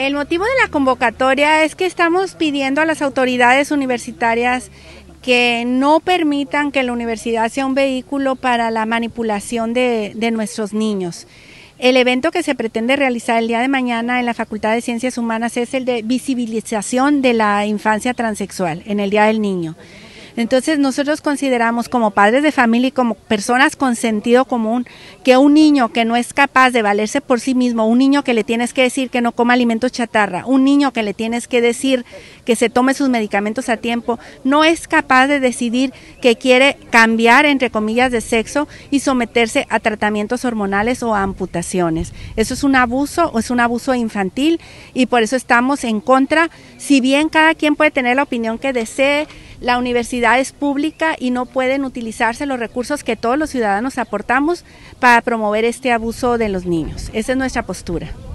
El motivo de la convocatoria es que estamos pidiendo a las autoridades universitarias que no permitan que la universidad sea un vehículo para la manipulación de, nuestros niños. El evento que se pretende realizar el día de mañana en la Facultad de Ciencias Humanas es el de visibilización de la infancia transexual en el Día del Niño. Entonces nosotros consideramos como padres de familia y como personas con sentido común que un niño que no es capaz de valerse por sí mismo, un niño que le tienes que decir que no coma alimentos chatarra, un niño que le tienes que decir que se tome sus medicamentos a tiempo, no es capaz de decidir que quiere cambiar entre comillas de sexo y someterse a tratamientos hormonales o a amputaciones. Eso es un abuso o es un abuso infantil y por eso estamos en contra, si bien cada quien puede tener la opinión que desee, la universidad es pública y no pueden utilizarse los recursos que todos los ciudadanos aportamos para promover este abuso de los niños. Esa es nuestra postura.